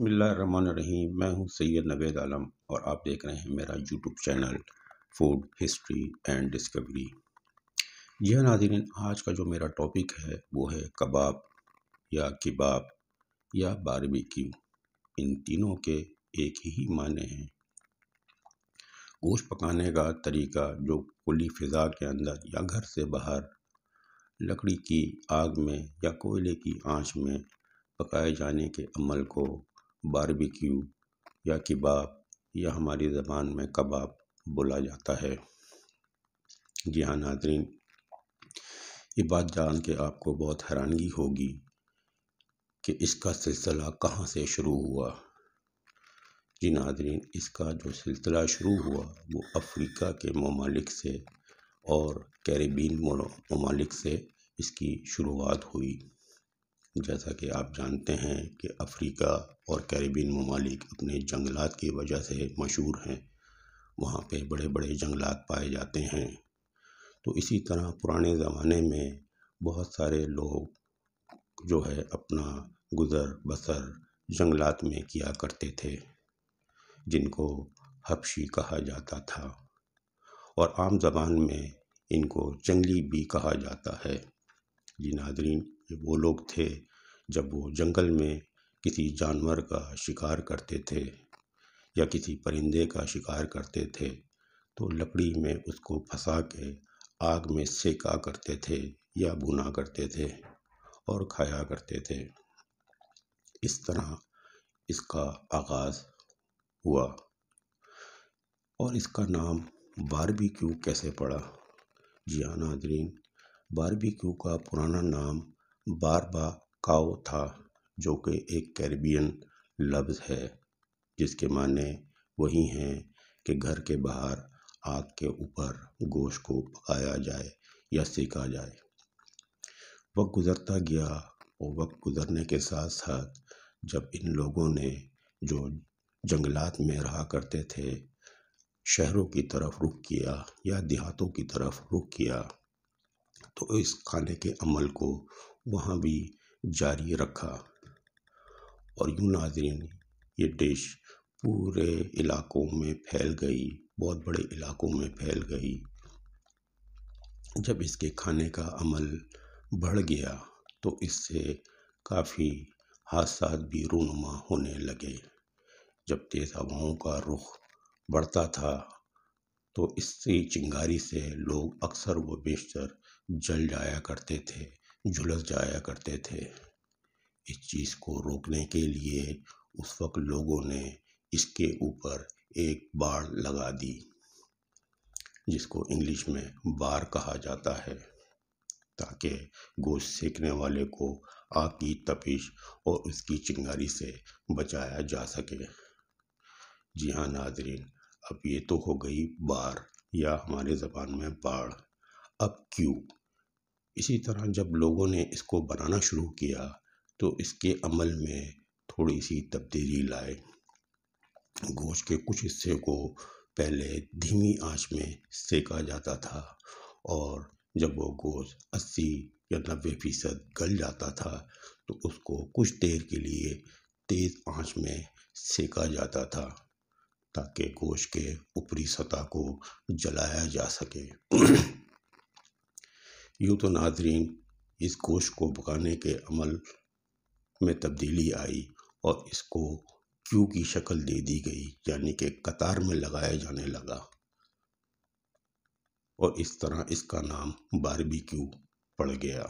रहीम मैं हूं सैयद नवेद आलम और आप देख रहे हैं मेरा YouTube channel food history and discovery जी हाँ नाजरीन आज का जो मेरा टॉपिक है वो है कबाब या किबाब या बारबेक्यू इन तीनों के एक ही माने हैं गोश्त पकाने का तरीका जो खुली फिजा के अंदर या घर से बाहर लकड़ी की आग में या कोयले की आँच में पकाए जाने के अमल को बारबेक्यू या किबाब या हमारी ज़बान में कबाब बोला जाता है जी हाँ नाजरीन ये बात जान के आपको बहुत हैरानगी होगी कि इसका सिलसिला कहाँ से शुरू हुआ जी नाजरीन इसका जो सिलसिला शुरू हुआ वो अफ्रीका के ममालिक से और कैरेबीन ममालिक से इसकी शुरुआत हुई जैसा कि आप जानते हैं कि अफ़्रीका और कैरेबियन ममालिक अपने जंगलात की वजह से मशहूर हैं वहाँ पे बड़े बड़े जंगलात पाए जाते हैं तो इसी तरह पुराने ज़माने में बहुत सारे लोग जो है अपना गुज़र बसर जंगलात में किया करते थे जिनको हबशी कहा जाता था और आम जबान में इनको जंगली भी कहा जाता है जी नाजरीन वो लोग थे जब वो जंगल में किसी जानवर का शिकार करते थे या किसी परिंदे का शिकार करते थे तो लकड़ी में उसको फंसा के आग में सेका करते थे या भुना करते थे और खाया करते थे इस तरह इसका आगाज़ हुआ और इसका नाम बारबी क्यू कैसे पड़ा जी हाँ नाजरीन बारबी क्यू का पुराना नाम काओ था जो कि एक कैरिबियन लफ्ज़ है जिसके माने वही हैं कि घर के बाहर आग के ऊपर गोश्त को पकाया जाए या सेका जाए वक्त गुज़रता गया और वक्त गुज़रने के साथ साथ जब इन लोगों ने जो जंगलात में रहा करते थे शहरों की तरफ रुख किया या देहातों की तरफ रुख किया तो इस खाने के अमल को वहाँ भी जारी रखा और यूँ नाजरीन ये डिश पूरे इलाक़ों में फैल गई बहुत बड़े इलाक़ों में फैल गई जब इसके खाने का अमल बढ़ गया तो इससे काफ़ी हादसा भी रूनुमा होने लगे जब तेज़ हवाओं का रुख बढ़ता था तो इसी चिंगारी से लोग अक्सर व बेशतर जल जाया करते थे झुलस जाया करते थे इस चीज़ को रोकने के लिए उस वक्त लोगों ने इसके ऊपर एक बाढ़ लगा दी जिसको इंग्लिश में बार कहा जाता है ताकि गोश्त सेकने वाले को आग की तपिश और उसकी चिंगारी से बचाया जा सके जी हाँ नाजरीन अब ये तो हो गई बार या हमारे ज़बान में बाढ़ अब क्यों इसी तरह जब लोगों ने इसको बनाना शुरू किया तो इसके अमल में थोड़ी सी तब्दीली लाए गोश्त के कुछ हिस्से को पहले धीमी आंच में सेका जाता था और जब वो गोश्त अस्सी या नब्बे फीसद गल जाता था तो उसको कुछ देर के लिए तेज़ आंच में सेका जाता था ताकि गोश्त के ऊपरी सतह को जलाया जा सके यूँ तो नाजरीन इस कोश को पकाने के अमल में तब्दीली आई और इसको क्यू की शक्ल दे दी गई यानी कि कतार में लगाया जाने लगा और इस तरह इसका नाम बारबी क्यू पड़ गया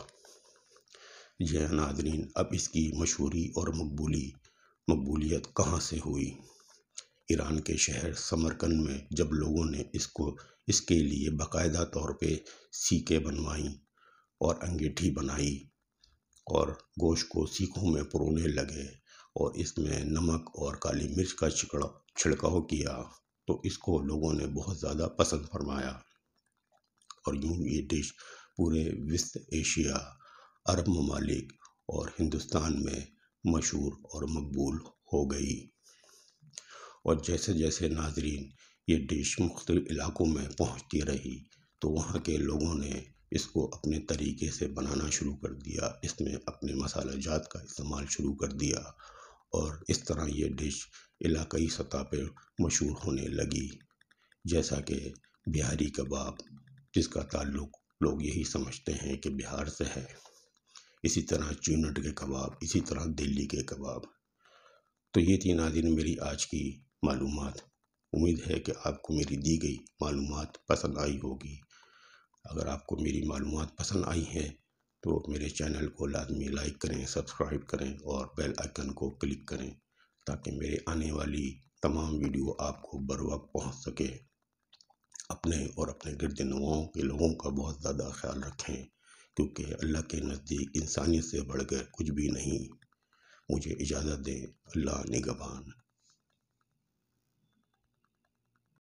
जया हाँ नाजरीन अब इसकी मशहूरी और मकबूली मकबूलीत कहाँ से हुई ईरान के शहर समरकंद में जब लोगों ने इसको इसके लिए बाकायदा तौर पे सीके बनवाईं और अंगीठी बनाई और गोश्त को सीखों में परोने लगे और इसमें नमक और काली मिर्च का छिकड़ा छिड़काव किया तो इसको लोगों ने बहुत ज़्यादा पसंद फरमाया और यूँ ये डिश पूरे विस्त एशिया अरब ममालिक और हिंदुस्तान में मशहूर और मकबूल हो गई और जैसे जैसे नाजरीन ये डिश मुख्त इलाक़ों में पहुँचती रही तो वहाँ के लोगों ने इसको अपने तरीक़े से बनाना शुरू कर दिया इसमें अपने मसाला जात का इस्तेमाल शुरू कर दिया और इस तरह ये डिश इलाकई सतह पर मशहूर होने लगी जैसा कि बिहारी कबाब जिसका ताल्लुक़ लोग यही समझते हैं कि बिहार से है इसी तरह चूनट के कबाब इसी तरह दिल्ली के कबाब तो ये थी नाजिन मेरी आज की मालूम उम्मीद है कि आपको मेरी दी गई मालूम पसंद आई होगी अगर आपको मेरी मालूम पसंद आई हैं तो मेरे चैनल को लाजमी लाइक करें सब्सक्राइब करें और बेल आइकन को क्लिक करें ताकि मेरे आने वाली तमाम वीडियो आपको बर वक्त पहुँच सके अपने और अपने गिरद नवाओं के लोगों का बहुत ज़्यादा ख्याल रखें क्योंकि अल्लाह के नज़दीक इंसानियत से बढ़कर कुछ भी नहीं मुझे इजाज़त दें अल्लाह निगबान